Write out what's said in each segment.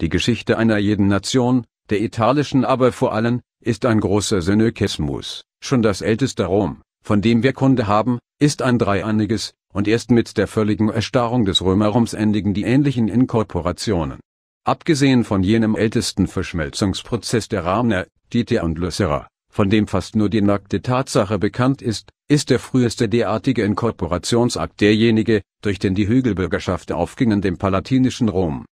Die Geschichte einer jeden Nation, der italischen aber vor allem, ist ein großer Synoekismus. Schon das älteste Rom, von dem wir Kunde haben, ist ein dreieiniges, und erst mit der völligen Erstarrung des Römerums endigen die ähnlichen Inkorporationen. Abgesehen von jenem ältesten Verschmelzungsprozess der Ramner, Dieter und Lüsserer, von dem fast nur die nackte Tatsache bekannt ist, ist der früheste derartige Inkorporationsakt derjenige, durch den die Hügelbürgerschaft aufgingen dem palatinischen Rom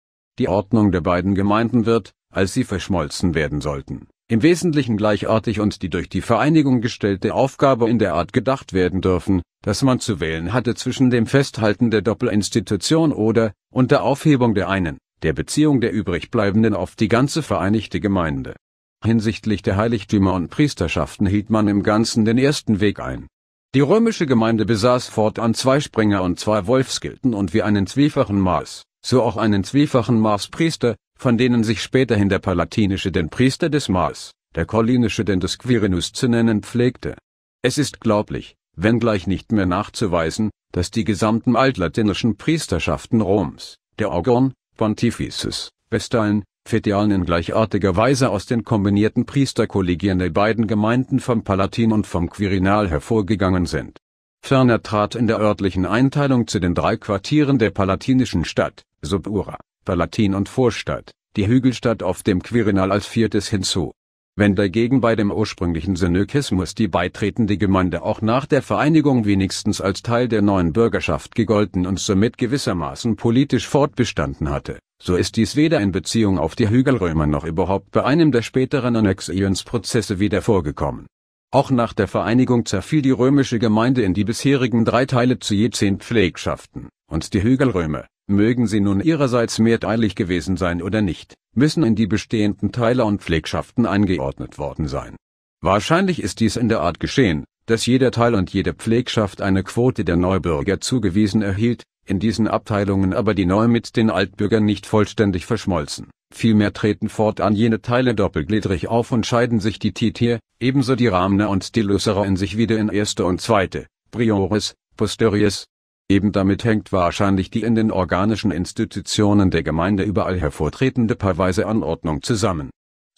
die Ordnung der beiden Gemeinden wird, als sie verschmolzen werden sollten, im Wesentlichen gleichartig und die durch die Vereinigung gestellte Aufgabe in der Art gedacht werden dürfen, dass man zu wählen hatte zwischen dem Festhalten der Doppelinstitution oder, unter Aufhebung der einen, der Beziehung der übrigbleibenden auf die ganze vereinigte Gemeinde. Hinsichtlich der Heiligtümer und Priesterschaften hielt man im Ganzen den ersten Weg ein. Die römische Gemeinde besaß fortan zwei Springer und zwei Wolfsgilden und wie einen zwiefachen Maß so auch einen zwiefachen Marspriester, von denen sich späterhin der Palatinische den Priester des Mars, der Collinische den des Quirinus zu nennen pflegte. Es ist glaublich, wenngleich nicht mehr nachzuweisen, dass die gesamten altlatinischen Priesterschaften Roms, der Orgon, Pontifices, Vestalen, Fetialen in gleichartiger Weise aus den kombinierten Priesterkollegien der beiden Gemeinden vom Palatin und vom Quirinal hervorgegangen sind. Ferner trat in der örtlichen Einteilung zu den drei Quartieren der palatinischen Stadt Subura, Palatin und Vorstadt, die Hügelstadt auf dem Quirinal als viertes hinzu. Wenn dagegen bei dem ursprünglichen Synökismus die beitretende Gemeinde auch nach der Vereinigung wenigstens als Teil der neuen Bürgerschaft gegolten und somit gewissermaßen politisch fortbestanden hatte, so ist dies weder in Beziehung auf die Hügelrömer noch überhaupt bei einem der späteren Annexionsprozesse wieder vorgekommen. Auch nach der Vereinigung zerfiel die römische Gemeinde in die bisherigen drei Teile zu je zehn Pflegschaften, und die Hügelrömer, Mögen sie nun ihrerseits mehrteilig gewesen sein oder nicht, müssen in die bestehenden Teile und Pflegschaften eingeordnet worden sein. Wahrscheinlich ist dies in der Art geschehen, dass jeder Teil und jede Pflegschaft eine Quote der Neubürger zugewiesen erhielt, in diesen Abteilungen aber die Neu mit den Altbürgern nicht vollständig verschmolzen. Vielmehr treten fortan jene Teile doppelgliedrig auf und scheiden sich die Titier, ebenso die Ramner und die Lusserer in sich wieder in erste und zweite, Priores, Posteriores, Eben damit hängt wahrscheinlich die in den organischen Institutionen der Gemeinde überall hervortretende paarweise Anordnung zusammen.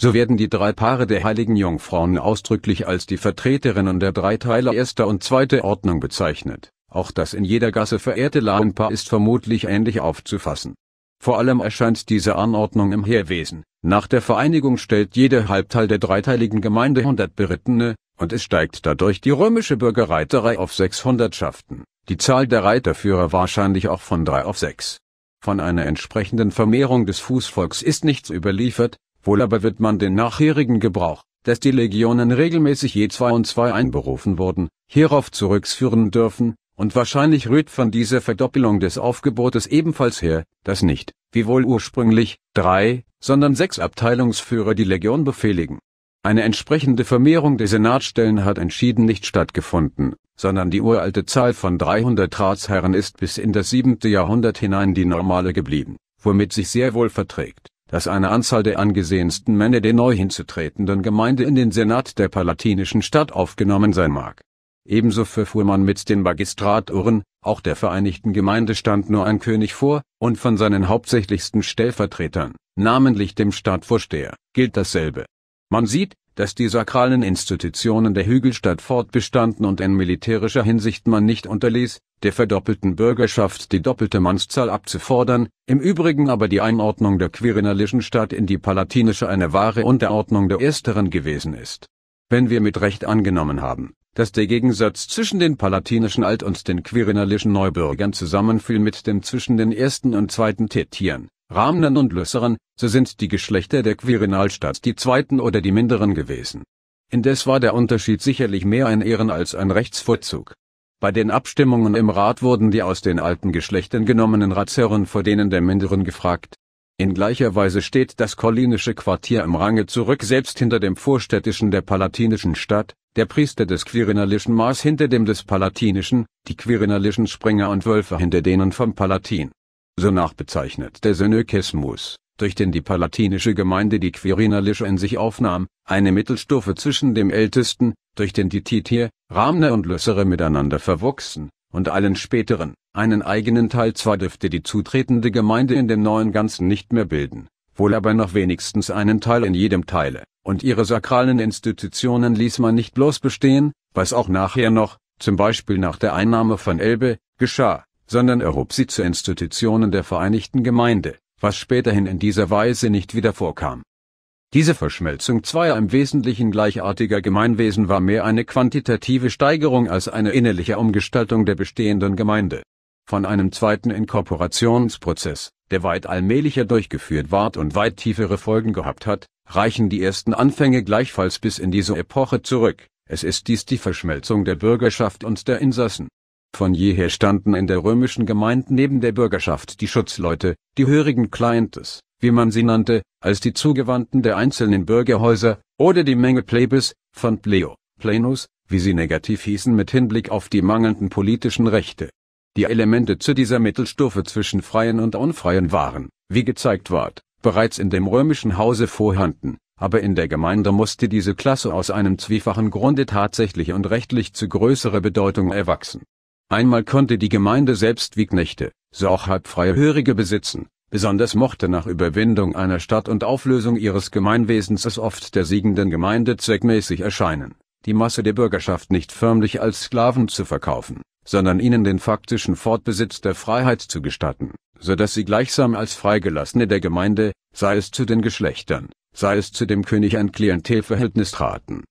So werden die drei Paare der heiligen Jungfrauen ausdrücklich als die Vertreterinnen der drei Teile erster und zweiter Ordnung bezeichnet. Auch das in jeder Gasse verehrte Lahenpaar ist vermutlich ähnlich aufzufassen. Vor allem erscheint diese Anordnung im Heerwesen. Nach der Vereinigung stellt jeder Halbteil der dreiteiligen Gemeinde 100 Berittene, und es steigt dadurch die römische Bürgerreiterei auf 600 Schaften. Die Zahl der Reiterführer wahrscheinlich auch von drei auf sechs. Von einer entsprechenden Vermehrung des Fußvolks ist nichts überliefert, wohl aber wird man den nachherigen Gebrauch, dass die Legionen regelmäßig je zwei und zwei einberufen wurden, hierauf zurückführen dürfen, und wahrscheinlich rührt von dieser Verdoppelung des Aufgebotes ebenfalls her, dass nicht, wie wohl ursprünglich, drei, sondern sechs Abteilungsführer die Legion befehligen. Eine entsprechende Vermehrung der Senatstellen hat entschieden nicht stattgefunden, sondern die uralte Zahl von 300 Ratsherren ist bis in das siebente Jahrhundert hinein die normale geblieben, womit sich sehr wohl verträgt, dass eine Anzahl der angesehensten Männer der neu hinzutretenden Gemeinde in den Senat der palatinischen Stadt aufgenommen sein mag. Ebenso verfuhr man mit den Magistraturen, auch der Vereinigten Gemeinde stand nur ein König vor, und von seinen hauptsächlichsten Stellvertretern, namentlich dem Stadtvorsteher, gilt dasselbe. Man sieht, dass die sakralen Institutionen der Hügelstadt fortbestanden und in militärischer Hinsicht man nicht unterließ, der verdoppelten Bürgerschaft die doppelte Mannszahl abzufordern, im Übrigen aber die Einordnung der quirinalischen Stadt in die palatinische eine wahre Unterordnung der ersteren gewesen ist. Wenn wir mit Recht angenommen haben, dass der Gegensatz zwischen den palatinischen Alt- und den quirinalischen Neubürgern zusammenfiel mit dem zwischen den ersten und zweiten Tetieren, Ramnen und Lüsseren, so sind die Geschlechter der Quirinalstadt die zweiten oder die minderen gewesen. Indes war der Unterschied sicherlich mehr ein Ehren- als ein Rechtsvorzug. Bei den Abstimmungen im Rat wurden die aus den alten Geschlechtern genommenen Ratsherren vor denen der minderen gefragt. In gleicher Weise steht das kollinische Quartier im Range zurück selbst hinter dem vorstädtischen der palatinischen Stadt, der Priester des quirinalischen Mars hinter dem des palatinischen, die quirinalischen Springer und Wölfe hinter denen vom Palatin. Danach bezeichnet der Synökismus, durch den die palatinische Gemeinde die Quirinalische in sich aufnahm, eine Mittelstufe zwischen dem Ältesten, durch den die Titier, Ramner und Lüssere miteinander verwuchsen, und allen späteren, einen eigenen Teil zwar dürfte die zutretende Gemeinde in dem neuen Ganzen nicht mehr bilden, wohl aber noch wenigstens einen Teil in jedem Teile, und ihre sakralen Institutionen ließ man nicht bloß bestehen, was auch nachher noch, zum Beispiel nach der Einnahme von Elbe, geschah, sondern erhob sie zu Institutionen der Vereinigten Gemeinde, was späterhin in dieser Weise nicht wieder vorkam. Diese Verschmelzung zweier im Wesentlichen gleichartiger Gemeinwesen war mehr eine quantitative Steigerung als eine innerliche Umgestaltung der bestehenden Gemeinde. Von einem zweiten Inkorporationsprozess, der weit allmählicher durchgeführt ward und weit tiefere Folgen gehabt hat, reichen die ersten Anfänge gleichfalls bis in diese Epoche zurück. Es ist dies die Verschmelzung der Bürgerschaft und der Insassen. Von jeher standen in der römischen Gemeinde neben der Bürgerschaft die Schutzleute, die hörigen clientes, wie man sie nannte, als die Zugewandten der einzelnen Bürgerhäuser, oder die Menge Plebes, von Pleo, Plenus, wie sie negativ hießen mit Hinblick auf die mangelnden politischen Rechte. Die Elemente zu dieser Mittelstufe zwischen Freien und Unfreien waren, wie gezeigt ward, bereits in dem römischen Hause vorhanden, aber in der Gemeinde musste diese Klasse aus einem zwiefachen Grunde tatsächlich und rechtlich zu größerer Bedeutung erwachsen Einmal konnte die Gemeinde selbst wie Knechte, so auch halbfreie Hörige besitzen, besonders mochte nach Überwindung einer Stadt und Auflösung ihres Gemeinwesens es oft der siegenden Gemeinde zweckmäßig erscheinen, die Masse der Bürgerschaft nicht förmlich als Sklaven zu verkaufen, sondern ihnen den faktischen Fortbesitz der Freiheit zu gestatten, so dass sie gleichsam als Freigelassene der Gemeinde, sei es zu den Geschlechtern, sei es zu dem König ein Klientelverhältnis traten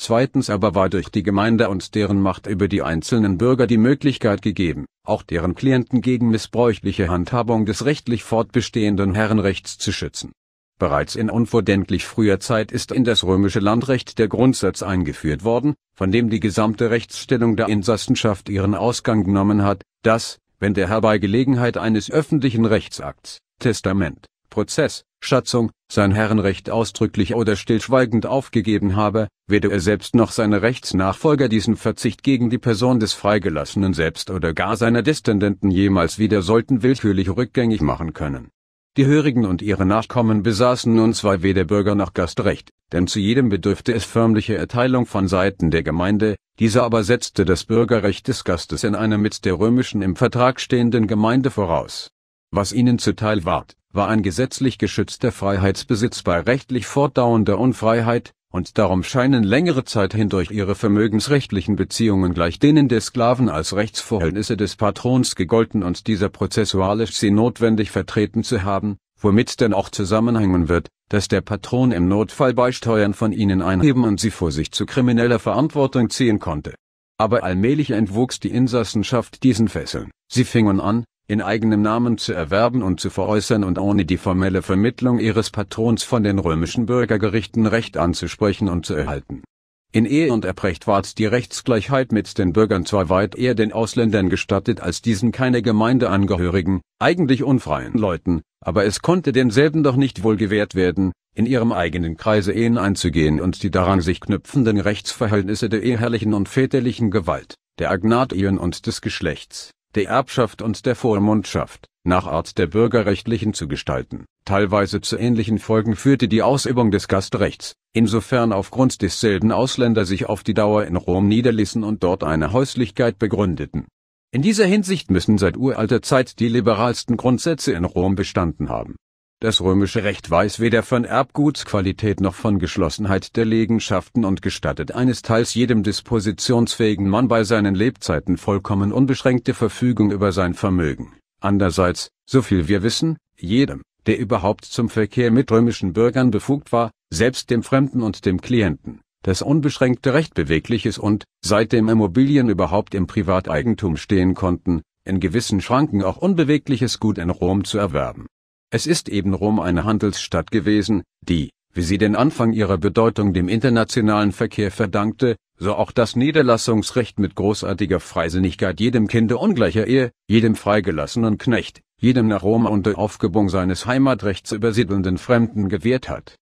Zweitens aber war durch die Gemeinde und deren Macht über die einzelnen Bürger die Möglichkeit gegeben, auch deren Klienten gegen missbräuchliche Handhabung des rechtlich fortbestehenden Herrenrechts zu schützen. Bereits in unvordenklich früher Zeit ist in das römische Landrecht der Grundsatz eingeführt worden, von dem die gesamte Rechtsstellung der Insassenschaft ihren Ausgang genommen hat, dass, wenn der Herr bei Gelegenheit eines öffentlichen Rechtsakts, Testament, Prozess, Schatzung, sein Herrenrecht ausdrücklich oder stillschweigend aufgegeben habe, weder er selbst noch seine Rechtsnachfolger diesen Verzicht gegen die Person des Freigelassenen selbst oder gar seiner Deszendenten jemals wieder sollten willkürlich rückgängig machen können. Die Hörigen und ihre Nachkommen besaßen nun zwar weder Bürger noch Gastrecht, denn zu jedem bedürfte es förmliche Erteilung von Seiten der Gemeinde, diese aber setzte das Bürgerrecht des Gastes in einer mit der römischen im Vertrag stehenden Gemeinde voraus. Was ihnen zuteil ward, war ein gesetzlich geschützter Freiheitsbesitz bei rechtlich fortdauernder Unfreiheit, und darum scheinen längere Zeit hindurch ihre vermögensrechtlichen Beziehungen gleich denen der Sklaven als Rechtsverhältnisse des Patrons gegolten und dieser prozessualisch sie notwendig vertreten zu haben, womit denn auch zusammenhängen wird, dass der Patron im Notfall bei Steuern von ihnen einheben und sie vor sich zu krimineller Verantwortung ziehen konnte. Aber allmählich entwuchs die Insassenschaft diesen Fesseln. Sie fingen an, in eigenem Namen zu erwerben und zu veräußern und ohne die formelle Vermittlung ihres Patrons von den römischen Bürgergerichten Recht anzusprechen und zu erhalten. In Ehe und Erbrecht ward die Rechtsgleichheit mit den Bürgern zwar weit eher den Ausländern gestattet als diesen keine Gemeindeangehörigen, eigentlich unfreien Leuten, aber es konnte denselben doch nicht wohl gewährt werden, in ihrem eigenen Kreise Ehen einzugehen und die daran sich knüpfenden Rechtsverhältnisse der eheherrlichen und väterlichen Gewalt, der Agnatien und des Geschlechts der Erbschaft und der Vormundschaft, nach Art der bürgerrechtlichen zu gestalten. Teilweise zu ähnlichen Folgen führte die Ausübung des Gastrechts, insofern aufgrund desselben Ausländer sich auf die Dauer in Rom niederließen und dort eine Häuslichkeit begründeten. In dieser Hinsicht müssen seit uralter Zeit die liberalsten Grundsätze in Rom bestanden haben das römische Recht weiß weder von Erbgutsqualität noch von Geschlossenheit der Legenschaften und gestattet eines Teils jedem dispositionsfähigen Mann bei seinen Lebzeiten vollkommen unbeschränkte Verfügung über sein Vermögen. Andererseits, soviel wir wissen, jedem, der überhaupt zum Verkehr mit römischen Bürgern befugt war, selbst dem Fremden und dem Klienten, das unbeschränkte Recht bewegliches und, seitdem Immobilien überhaupt im Privateigentum stehen konnten, in gewissen Schranken auch unbewegliches Gut in Rom zu erwerben es ist eben Rom eine Handelsstadt gewesen, die, wie sie den Anfang ihrer Bedeutung dem internationalen Verkehr verdankte, so auch das Niederlassungsrecht mit großartiger Freisinnigkeit jedem Kinde ungleicher Ehe, jedem freigelassenen Knecht, jedem nach Rom unter Aufgebung seines Heimatrechts übersiedelnden Fremden gewährt hat.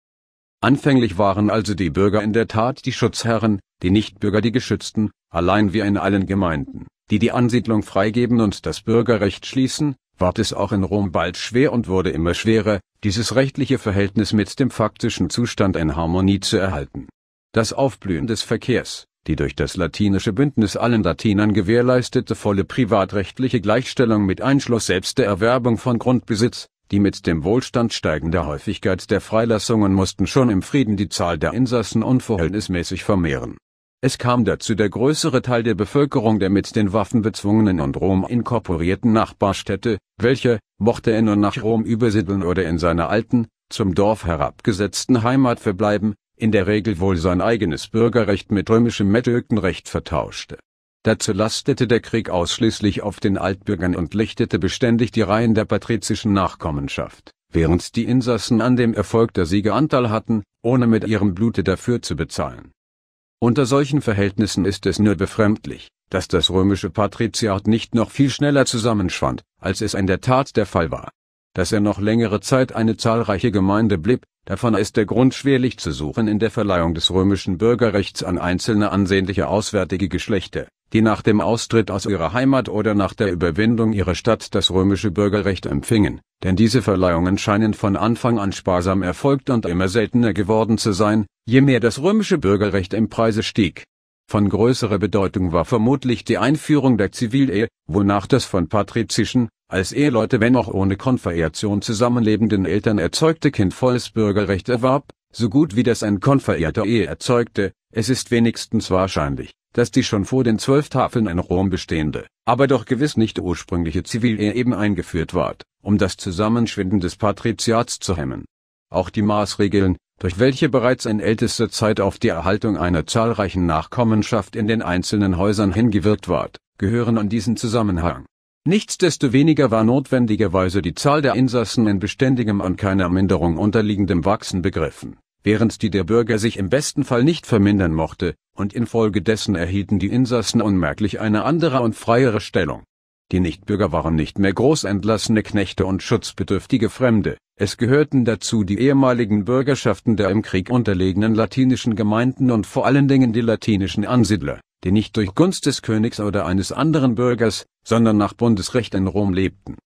Anfänglich waren also die Bürger in der Tat die Schutzherren, die Nichtbürger die Geschützten, allein wie in allen Gemeinden, die die Ansiedlung freigeben und das Bürgerrecht schließen, ward es auch in Rom bald schwer und wurde immer schwerer, dieses rechtliche Verhältnis mit dem faktischen Zustand in Harmonie zu erhalten. Das Aufblühen des Verkehrs, die durch das latinische Bündnis allen Latinern gewährleistete volle privatrechtliche Gleichstellung mit Einschluss selbst der Erwerbung von Grundbesitz, die mit dem Wohlstand steigender Häufigkeit der Freilassungen mussten schon im Frieden die Zahl der Insassen unverhältnismäßig vermehren es kam dazu der größere Teil der Bevölkerung der mit den Waffen bezwungenen und Rom inkorporierten Nachbarstädte, welche, mochte er nur nach Rom übersiedeln oder in seiner alten, zum Dorf herabgesetzten Heimat verbleiben, in der Regel wohl sein eigenes Bürgerrecht mit römischem Metökenrecht vertauschte. Dazu lastete der Krieg ausschließlich auf den Altbürgern und lichtete beständig die Reihen der patrizischen Nachkommenschaft, während die Insassen an dem Erfolg der Siege Anteil hatten, ohne mit ihrem Blute dafür zu bezahlen. Unter solchen Verhältnissen ist es nur befremdlich, dass das römische Patriziat nicht noch viel schneller zusammenschwand, als es in der Tat der Fall war. Dass er noch längere Zeit eine zahlreiche Gemeinde blieb, davon ist der Grund schwerlich zu suchen in der Verleihung des römischen Bürgerrechts an einzelne ansehnliche auswärtige Geschlechter die nach dem Austritt aus ihrer Heimat oder nach der Überwindung ihrer Stadt das römische Bürgerrecht empfingen, denn diese Verleihungen scheinen von Anfang an sparsam erfolgt und immer seltener geworden zu sein, je mehr das römische Bürgerrecht im Preise stieg. Von größerer Bedeutung war vermutlich die Einführung der Zivilehe, wonach das von patrizischen, als Eheleute wenn auch ohne Konvereation zusammenlebenden Eltern erzeugte Kind volles Bürgerrecht erwarb, so gut wie das ein konverehrter Ehe erzeugte, es ist wenigstens wahrscheinlich dass die schon vor den zwölf Tafeln in Rom bestehende, aber doch gewiss nicht ursprüngliche Zivilehe eben eingeführt ward, um das Zusammenschwinden des Patriziats zu hemmen. Auch die Maßregeln, durch welche bereits in ältester Zeit auf die Erhaltung einer zahlreichen Nachkommenschaft in den einzelnen Häusern hingewirkt ward, gehören an diesen Zusammenhang. Nichtsdestoweniger war notwendigerweise die Zahl der Insassen in beständigem an keiner Minderung unterliegendem Wachsen begriffen während die der Bürger sich im besten Fall nicht vermindern mochte, und infolgedessen erhielten die Insassen unmerklich eine andere und freiere Stellung. Die Nichtbürger waren nicht mehr großentlassene Knechte und schutzbedürftige Fremde, es gehörten dazu die ehemaligen Bürgerschaften der im Krieg unterlegenen latinischen Gemeinden und vor allen Dingen die latinischen Ansiedler, die nicht durch Gunst des Königs oder eines anderen Bürgers, sondern nach Bundesrecht in Rom lebten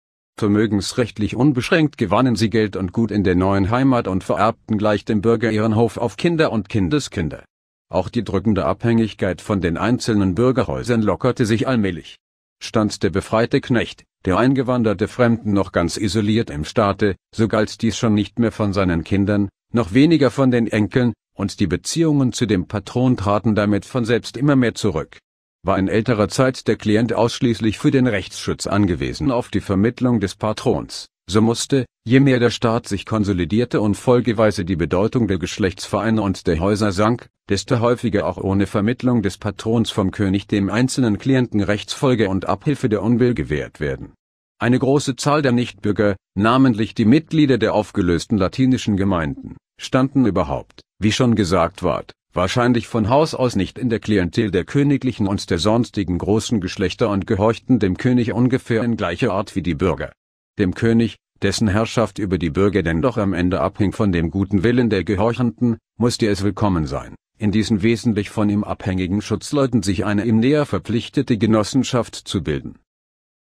Vermögensrechtlich unbeschränkt gewannen sie Geld und Gut in der neuen Heimat und vererbten gleich dem Bürger ihren Hof auf Kinder und Kindeskinder. Auch die drückende Abhängigkeit von den einzelnen Bürgerhäusern lockerte sich allmählich. Stand der befreite Knecht, der eingewanderte Fremden noch ganz isoliert im Staate, so galt dies schon nicht mehr von seinen Kindern, noch weniger von den Enkeln, und die Beziehungen zu dem Patron traten damit von selbst immer mehr zurück war in älterer Zeit der Klient ausschließlich für den Rechtsschutz angewiesen auf die Vermittlung des Patrons, so musste, je mehr der Staat sich konsolidierte und folgeweise die Bedeutung der Geschlechtsvereine und der Häuser sank, desto häufiger auch ohne Vermittlung des Patrons vom König dem einzelnen Klienten Rechtsfolge und Abhilfe der Unbill gewährt werden. Eine große Zahl der Nichtbürger, namentlich die Mitglieder der aufgelösten latinischen Gemeinden, standen überhaupt, wie schon gesagt ward, wahrscheinlich von Haus aus nicht in der Klientel der königlichen und der sonstigen großen Geschlechter und gehorchten dem König ungefähr in gleicher Art wie die Bürger. Dem König, dessen Herrschaft über die Bürger denn doch am Ende abhing von dem guten Willen der Gehorchenden, musste es willkommen sein, in diesen wesentlich von ihm abhängigen Schutzleuten sich eine ihm näher verpflichtete Genossenschaft zu bilden.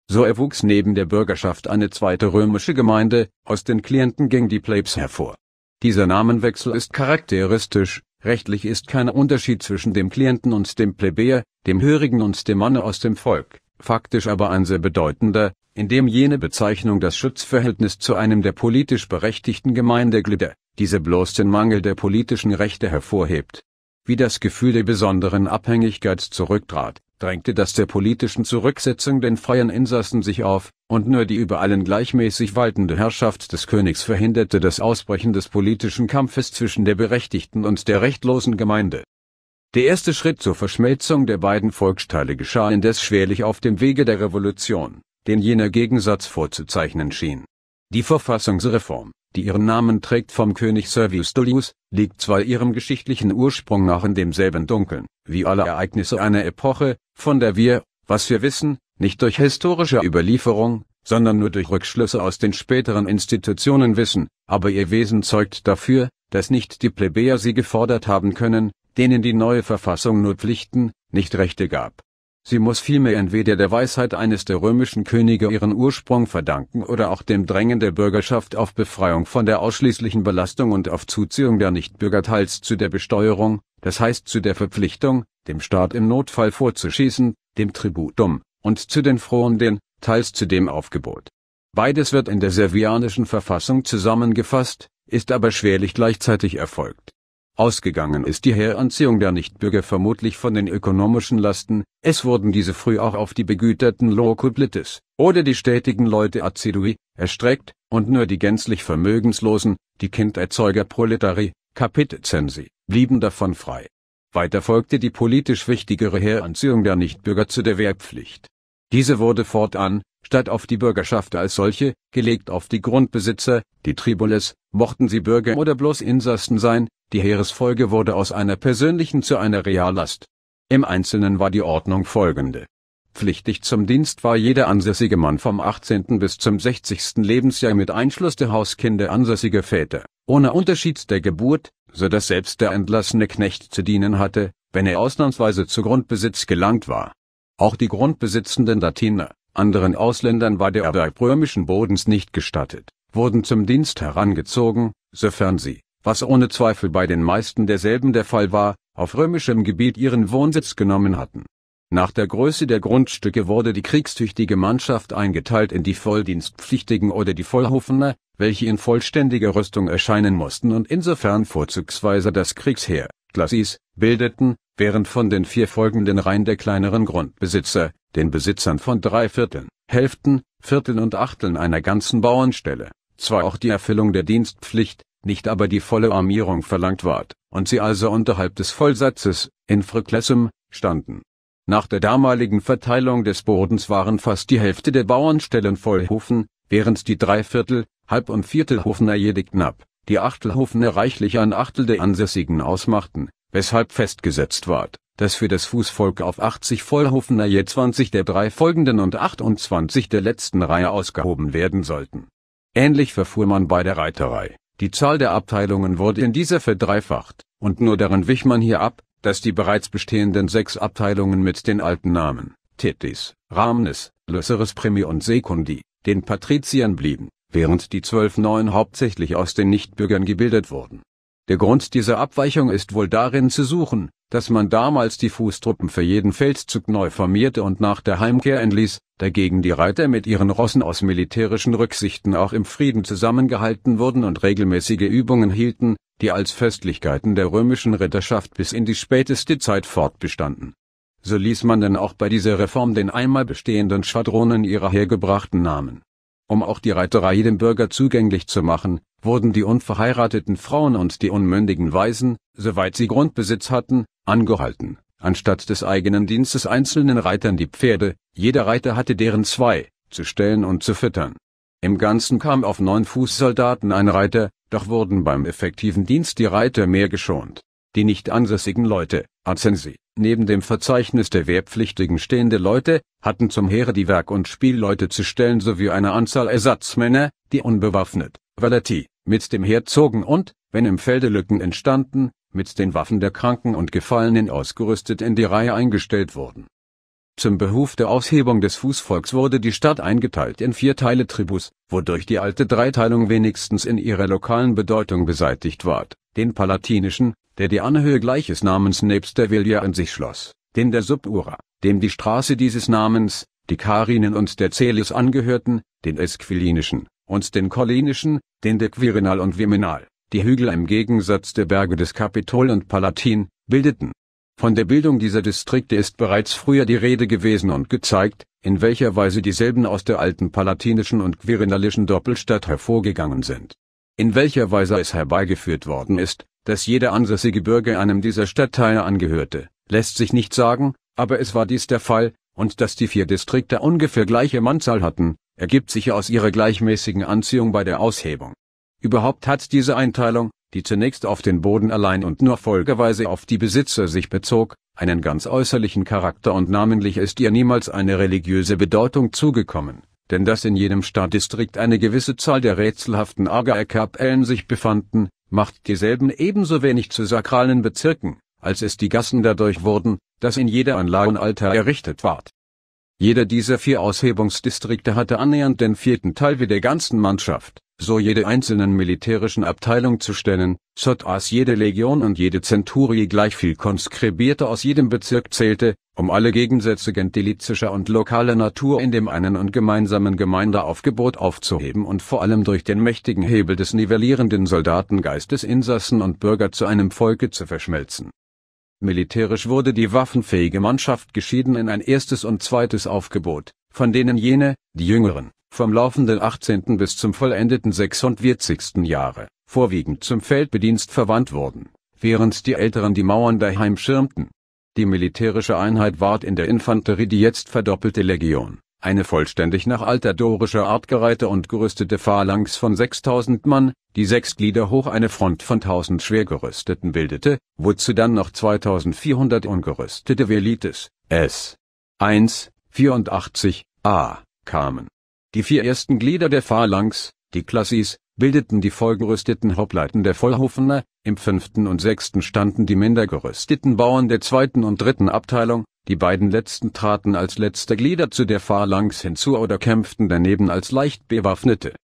So erwuchs neben der Bürgerschaft eine zweite römische Gemeinde, aus den Klienten ging die Plebs hervor. Dieser Namenwechsel ist charakteristisch, Rechtlich ist kein Unterschied zwischen dem Klienten und dem Plebejer, dem Hörigen und dem Manne aus dem Volk, faktisch aber ein sehr bedeutender, indem jene Bezeichnung das Schutzverhältnis zu einem der politisch berechtigten Gemeindeglieder, diese bloß den Mangel der politischen Rechte hervorhebt. Wie das Gefühl der besonderen Abhängigkeit zurücktrat, drängte das der politischen Zurücksetzung den freien Insassen sich auf, und nur die über allen gleichmäßig waltende Herrschaft des Königs verhinderte das Ausbrechen des politischen Kampfes zwischen der berechtigten und der rechtlosen Gemeinde. Der erste Schritt zur Verschmelzung der beiden Volksteile geschah indes schwerlich auf dem Wege der Revolution, den jener Gegensatz vorzuzeichnen schien. Die Verfassungsreform, die ihren Namen trägt vom König Servius Dullius, liegt zwar ihrem geschichtlichen Ursprung nach in demselben Dunkeln, wie alle Ereignisse einer Epoche, von der wir, was wir wissen, nicht durch historische Überlieferung, sondern nur durch Rückschlüsse aus den späteren Institutionen wissen, aber ihr Wesen zeugt dafür, dass nicht die Plebejer sie gefordert haben können, denen die neue Verfassung nur Pflichten, nicht Rechte gab Sie muss vielmehr entweder der Weisheit eines der römischen Könige ihren Ursprung verdanken oder auch dem Drängen der Bürgerschaft auf Befreiung von der ausschließlichen Belastung und auf Zuziehung der Nichtbürger teils zu der Besteuerung, das heißt zu der Verpflichtung, dem Staat im Notfall vorzuschießen, dem Tributum, und zu den Frohenden, teils zu dem Aufgebot. Beides wird in der servianischen Verfassung zusammengefasst, ist aber schwerlich gleichzeitig erfolgt Ausgegangen ist die Heranziehung der Nichtbürger vermutlich von den ökonomischen Lasten, es wurden diese früh auch auf die begüterten Loculitis, oder die stetigen Leute Acidui, erstreckt, und nur die gänzlich Vermögenslosen, die Kinderzeuger Proletari, Capitzensi, blieben davon frei. Weiter folgte die politisch wichtigere Heranziehung der Nichtbürger zu der Wehrpflicht. Diese wurde fortan, statt auf die Bürgerschaft als solche, gelegt auf die Grundbesitzer, die Tribules, mochten sie Bürger oder bloß Insassen sein, die Heeresfolge wurde aus einer persönlichen zu einer Reallast. Im Einzelnen war die Ordnung folgende. Pflichtig zum Dienst war jeder ansässige Mann vom 18. bis zum 60. Lebensjahr mit Einschluss der Hauskinder ansässiger Väter, ohne Unterschied der Geburt, so dass selbst der entlassene Knecht zu dienen hatte, wenn er ausnahmsweise zu Grundbesitz gelangt war. Auch die grundbesitzenden Latiner, anderen Ausländern war der Erwerb römischen Bodens nicht gestattet, wurden zum Dienst herangezogen, sofern sie, was ohne Zweifel bei den meisten derselben der Fall war, auf römischem Gebiet ihren Wohnsitz genommen hatten. Nach der Größe der Grundstücke wurde die kriegstüchtige Mannschaft eingeteilt in die Volldienstpflichtigen oder die Vollhofener, welche in vollständiger Rüstung erscheinen mussten und insofern vorzugsweise das Kriegsheer, Glassis, bildeten, während von den vier folgenden Reihen der kleineren Grundbesitzer, den Besitzern von drei Vierteln, Hälften, Vierteln und Achteln einer ganzen Bauernstelle, zwar auch die Erfüllung der Dienstpflicht, nicht aber die volle Armierung verlangt ward, und sie also unterhalb des Vollsatzes, in Friklessem, standen. Nach der damaligen Verteilung des Bodens waren fast die Hälfte der Bauernstellen Vollhufen, während die Dreiviertel, Halb- und Viertelhufener jede knapp, die Achtelhufener reichlich ein Achtel der Ansässigen ausmachten, weshalb festgesetzt ward, dass für das Fußvolk auf 80 Vollhufener je 20 der drei folgenden und 28 der letzten Reihe ausgehoben werden sollten. Ähnlich verfuhr man bei der Reiterei. Die Zahl der Abteilungen wurde in dieser verdreifacht, und nur daran wich man hier ab, dass die bereits bestehenden sechs Abteilungen mit den alten Namen, Titis, Ramnes, Löseres Primi und Sekundi, den Patriziern blieben, während die zwölf neuen hauptsächlich aus den Nichtbürgern gebildet wurden. Der Grund dieser Abweichung ist wohl darin zu suchen, dass man damals die Fußtruppen für jeden Feldzug neu formierte und nach der Heimkehr entließ, dagegen die Reiter mit ihren Rossen aus militärischen Rücksichten auch im Frieden zusammengehalten wurden und regelmäßige Übungen hielten, die als Festlichkeiten der römischen Ritterschaft bis in die späteste Zeit fortbestanden. So ließ man denn auch bei dieser Reform den einmal bestehenden Schwadronen ihrer hergebrachten Namen. Um auch die Reiterei dem Bürger zugänglich zu machen, wurden die unverheirateten Frauen und die unmündigen Waisen, soweit sie Grundbesitz hatten, angehalten anstatt des eigenen Dienstes einzelnen Reitern die Pferde, jeder Reiter hatte deren zwei, zu stellen und zu füttern. Im Ganzen kam auf neun Fußsoldaten ein Reiter, doch wurden beim effektiven Dienst die Reiter mehr geschont. Die nicht ansässigen Leute, Azensi, neben dem Verzeichnis der Wehrpflichtigen stehende Leute, hatten zum Heere die Werk- und Spielleute zu stellen sowie eine Anzahl Ersatzmänner, die unbewaffnet, Valeti, mit dem Herzogen und, wenn im Felde Lücken entstanden, mit den Waffen der Kranken und Gefallenen ausgerüstet in die Reihe eingestellt wurden. Zum Behuf der Aushebung des Fußvolks wurde die Stadt eingeteilt in vier Teile Tribus, wodurch die alte Dreiteilung wenigstens in ihrer lokalen Bedeutung beseitigt ward, den palatinischen, der die Anhöhe gleiches Namens nebst der Vilja an sich schloss, den der Subura, dem die Straße dieses Namens, die Karinen und der Celis angehörten, den esquilinischen, und den Collinischen, den der Quirinal und Viminal, die Hügel im Gegensatz der Berge des Kapitol und Palatin, bildeten. Von der Bildung dieser Distrikte ist bereits früher die Rede gewesen und gezeigt, in welcher Weise dieselben aus der alten palatinischen und quirinalischen Doppelstadt hervorgegangen sind. In welcher Weise es herbeigeführt worden ist, dass jeder ansässige Bürger einem dieser Stadtteile angehörte, lässt sich nicht sagen, aber es war dies der Fall, und dass die vier Distrikte ungefähr gleiche Mannzahl hatten, ergibt sich aus ihrer gleichmäßigen Anziehung bei der Aushebung. Überhaupt hat diese Einteilung, die zunächst auf den Boden allein und nur folgeweise auf die Besitzer sich bezog, einen ganz äußerlichen Charakter und namentlich ist ihr niemals eine religiöse Bedeutung zugekommen, denn dass in jedem Stadtdistrikt eine gewisse Zahl der rätselhaften Agaerkapellen sich befanden, macht dieselben ebenso wenig zu sakralen Bezirken, als es die Gassen dadurch wurden, dass in jeder Anlage ein Altar errichtet ward. Jeder dieser vier Aushebungsdistrikte hatte annähernd den vierten Teil wie der ganzen Mannschaft, so jede einzelnen militärischen Abteilung zu stellen, sodass jede Legion und jede Zenturie gleich viel Konskribierte aus jedem Bezirk zählte, um alle Gegensätze gentilizischer und lokaler Natur in dem einen und gemeinsamen Gemeindeaufgebot aufzuheben und vor allem durch den mächtigen Hebel des nivellierenden Soldatengeistes Insassen und Bürger zu einem Volke zu verschmelzen Militärisch wurde die waffenfähige Mannschaft geschieden in ein erstes und zweites Aufgebot, von denen jene, die jüngeren, vom laufenden 18. bis zum vollendeten 46. Jahre, vorwiegend zum Feldbedienst verwandt wurden, während die älteren die Mauern daheim schirmten. Die militärische Einheit ward in der Infanterie die jetzt verdoppelte Legion eine vollständig nach alter dorischer Art gereihte und gerüstete Phalanx von 6000 Mann, die sechs Glieder hoch eine Front von 1000 Schwergerüsteten bildete, wozu dann noch 2400 ungerüstete Velites, S. 1, 84, A, kamen. Die vier ersten Glieder der Phalanx, die Klassis, bildeten die vollgerüsteten Hauptleiten der Vollhofener, im fünften und sechsten standen die minder gerüsteten Bauern der zweiten und dritten Abteilung, die beiden letzten traten als letzte Glieder zu der Phalanx hinzu oder kämpften daneben als leicht bewaffnete.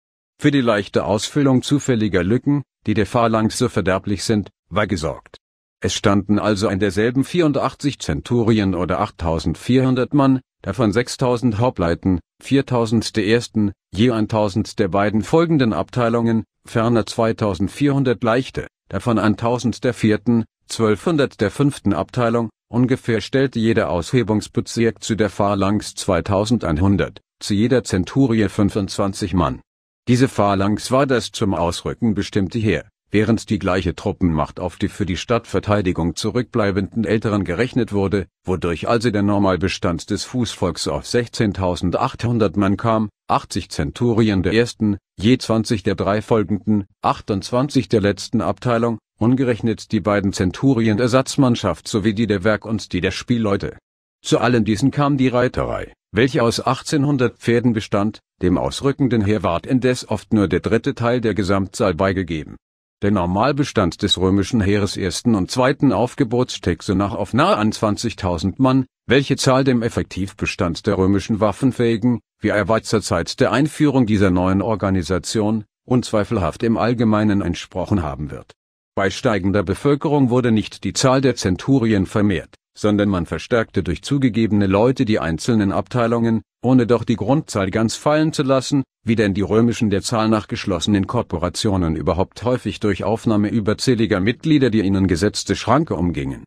Für die leichte Ausfüllung zufälliger Lücken, die der Phalanx so verderblich sind, war gesorgt. Es standen also in derselben 84 Zenturien oder 8400 Mann, davon 6000 Hauptleiten, 4000 der ersten, je 1000 der beiden folgenden Abteilungen, ferner 2400 leichte, davon 1000 der vierten, 1200 der fünften Abteilung, ungefähr stellte jeder Aushebungsbezirk zu der Phalanx 2100, zu jeder Zenturie 25 Mann. Diese Phalanx war das zum Ausrücken bestimmte Heer. Während die gleiche Truppenmacht auf die für die Stadtverteidigung zurückbleibenden Älteren gerechnet wurde, wodurch also der Normalbestand des Fußvolks auf 16.800 Mann kam, 80 Zenturien der ersten, je 20 der drei folgenden, 28 der letzten Abteilung, ungerechnet die beiden Zenturien Ersatzmannschaft sowie die der Werk- und die der Spielleute. Zu allen diesen kam die Reiterei, welche aus 1800 Pferden bestand, dem ausrückenden Heer ward indes oft nur der dritte Teil der Gesamtzahl beigegeben der Normalbestand des römischen Heeres ersten und zweiten Aufgebots so nach auf nahe an 20.000 Mann, welche Zahl dem Effektivbestand der römischen waffenfähigen, wie er war zur Zeit der Einführung dieser neuen Organisation, unzweifelhaft im Allgemeinen entsprochen haben wird. Bei steigender Bevölkerung wurde nicht die Zahl der Zenturien vermehrt sondern man verstärkte durch zugegebene Leute die einzelnen Abteilungen, ohne doch die Grundzahl ganz fallen zu lassen, wie denn die römischen der Zahl nach geschlossenen Korporationen überhaupt häufig durch Aufnahme überzähliger Mitglieder die ihnen gesetzte Schranke umgingen.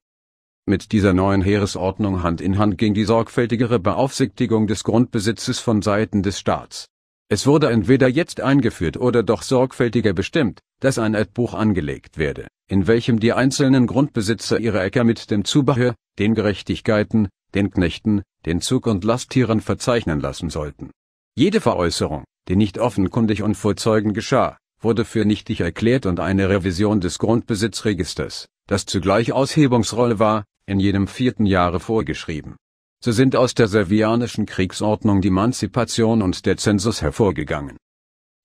Mit dieser neuen Heeresordnung Hand in Hand ging die sorgfältigere Beaufsichtigung des Grundbesitzes von Seiten des Staats es wurde entweder jetzt eingeführt oder doch sorgfältiger bestimmt, dass ein Erdbuch angelegt werde, in welchem die einzelnen Grundbesitzer ihre Äcker mit dem Zubehör, den Gerechtigkeiten, den Knechten, den Zug- und Lasttieren verzeichnen lassen sollten. Jede Veräußerung, die nicht offenkundig und vor Zeugen geschah, wurde für nichtig erklärt und eine Revision des Grundbesitzregisters, das zugleich Aushebungsrolle war, in jedem vierten Jahre vorgeschrieben so sind aus der servianischen Kriegsordnung die Manzipation und der Zensus hervorgegangen.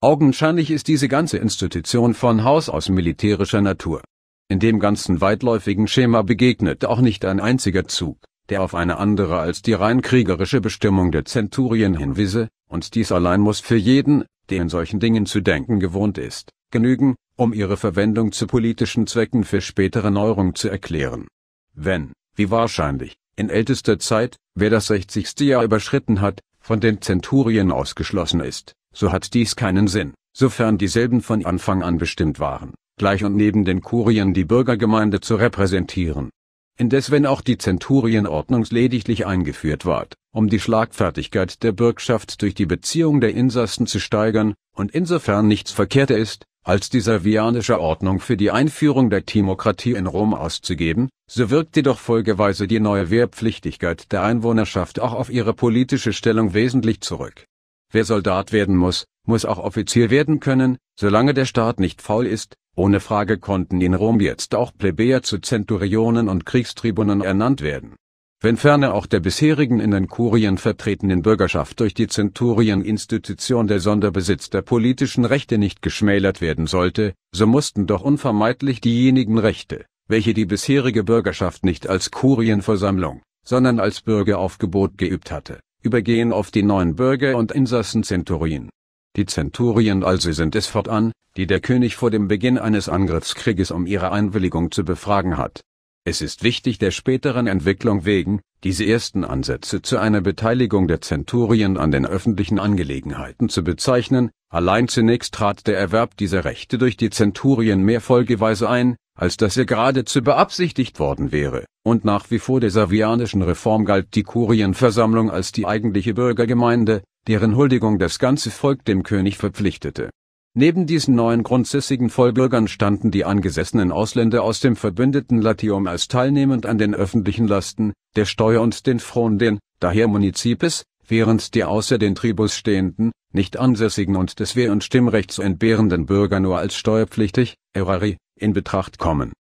Augenscheinlich ist diese ganze Institution von Haus aus militärischer Natur. In dem ganzen weitläufigen Schema begegnet auch nicht ein einziger Zug, der auf eine andere als die rein kriegerische Bestimmung der Zenturien hinwiese, und dies allein muss für jeden, der in solchen Dingen zu denken gewohnt ist, genügen, um ihre Verwendung zu politischen Zwecken für spätere Neuerung zu erklären. Wenn, wie wahrscheinlich, in ältester Zeit, wer das 60. Jahr überschritten hat, von den Zenturien ausgeschlossen ist, so hat dies keinen Sinn, sofern dieselben von Anfang an bestimmt waren, gleich und neben den Kurien die Bürgergemeinde zu repräsentieren. Indes wenn auch die Zenturienordnung lediglich eingeführt ward, um die Schlagfertigkeit der Bürgschaft durch die Beziehung der Insassen zu steigern, und insofern nichts verkehrt ist, als die servianische Ordnung für die Einführung der Timokratie in Rom auszugeben, so wirkte doch folgeweise die neue Wehrpflichtigkeit der Einwohnerschaft auch auf ihre politische Stellung wesentlich zurück. Wer Soldat werden muss, muss auch Offizier werden können, solange der Staat nicht faul ist, ohne Frage konnten in Rom jetzt auch Plebejer zu Zenturionen und Kriegstribunen ernannt werden wenn ferner auch der bisherigen in den Kurien vertretenen Bürgerschaft durch die Zenturieninstitution der Sonderbesitz der politischen Rechte nicht geschmälert werden sollte, so mussten doch unvermeidlich diejenigen Rechte, welche die bisherige Bürgerschaft nicht als Kurienversammlung, sondern als Bürgeraufgebot geübt hatte, übergehen auf die neuen Bürger und Insassen Zenturien. Die Zenturien also sind es fortan, die der König vor dem Beginn eines Angriffskrieges um ihre Einwilligung zu befragen hat es ist wichtig der späteren Entwicklung wegen, diese ersten Ansätze zu einer Beteiligung der Zenturien an den öffentlichen Angelegenheiten zu bezeichnen, allein zunächst trat der Erwerb dieser Rechte durch die Zenturien mehr folgeweise ein, als dass er geradezu beabsichtigt worden wäre, und nach wie vor der savianischen Reform galt die Kurienversammlung als die eigentliche Bürgergemeinde, deren Huldigung das ganze Volk dem König verpflichtete Neben diesen neuen grundsässigen Vollbürgern standen die angesessenen Ausländer aus dem verbündeten Latium als teilnehmend an den öffentlichen Lasten, der Steuer und den Fronden, daher Munizipes, während die außer den Tribus stehenden, nicht ansässigen und des Wehr- und Stimmrechts entbehrenden Bürger nur als steuerpflichtig, erari, in Betracht kommen.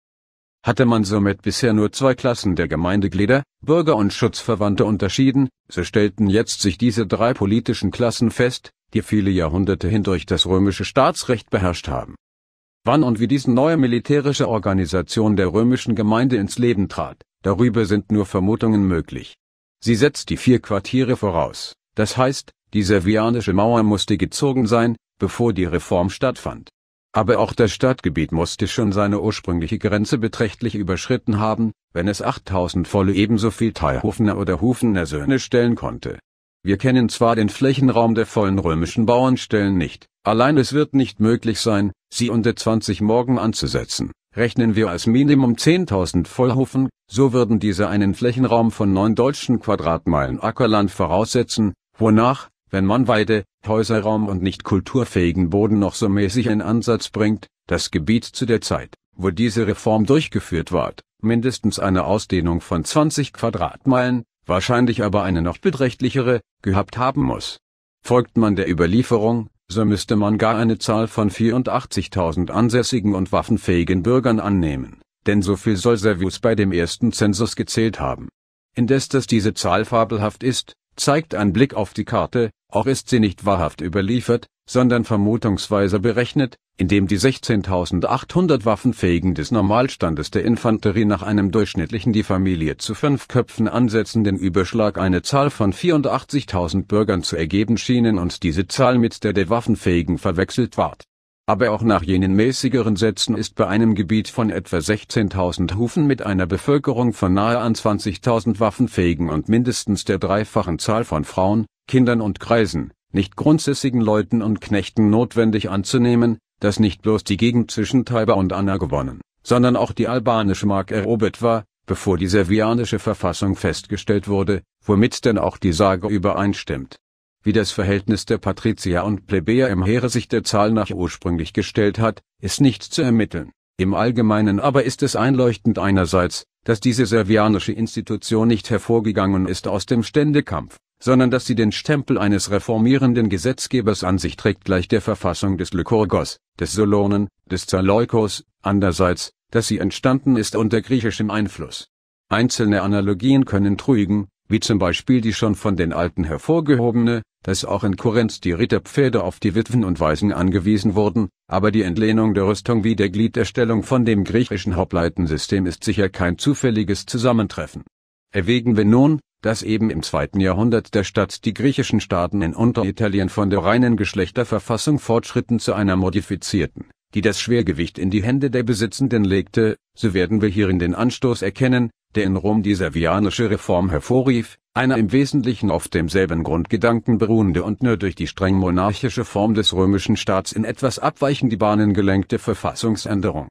Hatte man somit bisher nur zwei Klassen der Gemeindeglieder, Bürger und Schutzverwandte unterschieden, so stellten jetzt sich diese drei politischen Klassen fest, die viele Jahrhunderte hindurch das römische Staatsrecht beherrscht haben. Wann und wie diese neue militärische Organisation der römischen Gemeinde ins Leben trat, darüber sind nur Vermutungen möglich. Sie setzt die vier Quartiere voraus, das heißt, die servianische Mauer musste gezogen sein, bevor die Reform stattfand. Aber auch das Stadtgebiet musste schon seine ursprüngliche Grenze beträchtlich überschritten haben, wenn es 8000 volle ebenso viel Teilhofener oder Hufener Söhne stellen konnte. Wir kennen zwar den Flächenraum der vollen römischen Bauernstellen nicht, allein es wird nicht möglich sein, sie unter 20 Morgen anzusetzen. Rechnen wir als Minimum 10.000 Vollhufen, so würden diese einen Flächenraum von 9 deutschen Quadratmeilen Ackerland voraussetzen, wonach, wenn man Weide, Häuserraum und nicht kulturfähigen Boden noch so mäßig in Ansatz bringt, das Gebiet zu der Zeit, wo diese Reform durchgeführt ward, mindestens eine Ausdehnung von 20 Quadratmeilen, wahrscheinlich aber eine noch beträchtlichere, gehabt haben muss. Folgt man der Überlieferung, so müsste man gar eine Zahl von 84.000 ansässigen und waffenfähigen Bürgern annehmen, denn so viel soll Servius bei dem ersten Zensus gezählt haben. Indes dass diese Zahl fabelhaft ist, zeigt ein Blick auf die Karte, auch ist sie nicht wahrhaft überliefert, sondern vermutungsweise berechnet, indem die 16.800 Waffenfähigen des Normalstandes der Infanterie nach einem durchschnittlichen die Familie zu fünf Köpfen ansetzenden Überschlag eine Zahl von 84.000 Bürgern zu ergeben schienen und diese Zahl mit der der Waffenfähigen verwechselt ward. Aber auch nach jenen mäßigeren Sätzen ist bei einem Gebiet von etwa 16.000 Hufen mit einer Bevölkerung von nahe an 20.000 Waffenfähigen und mindestens der dreifachen Zahl von Frauen, Kindern und Kreisen, nicht grundsässigen Leuten und Knechten notwendig anzunehmen, dass nicht bloß die Gegend zwischen Taiba und Anna gewonnen, sondern auch die albanische Mark erobert war, bevor die servianische Verfassung festgestellt wurde, womit denn auch die Sage übereinstimmt. Wie das Verhältnis der Patrizier und Plebejer im Heere sich der Zahl nach ursprünglich gestellt hat, ist nicht zu ermitteln. Im Allgemeinen aber ist es einleuchtend einerseits, dass diese servianische Institution nicht hervorgegangen ist aus dem Ständekampf sondern dass sie den Stempel eines reformierenden Gesetzgebers an sich trägt gleich der Verfassung des Lykurgos, des Solonen, des Zaleukos, andererseits, dass sie entstanden ist unter griechischem Einfluss. Einzelne Analogien können trügen, wie zum Beispiel die schon von den Alten hervorgehobene, dass auch in Korinth die Ritterpferde auf die Witwen und Waisen angewiesen wurden, aber die Entlehnung der Rüstung wie der Gliederstellung von dem griechischen Hauptleitensystem ist sicher kein zufälliges Zusammentreffen. Erwägen wir nun, dass eben im zweiten Jahrhundert der Stadt die griechischen Staaten in Unteritalien von der reinen Geschlechterverfassung fortschritten zu einer modifizierten, die das Schwergewicht in die Hände der Besitzenden legte, so werden wir hierin den Anstoß erkennen, der in Rom die servianische Reform hervorrief, einer im Wesentlichen auf demselben Grundgedanken beruhende und nur durch die streng monarchische Form des römischen Staats in etwas abweichende Bahnen gelenkte Verfassungsänderung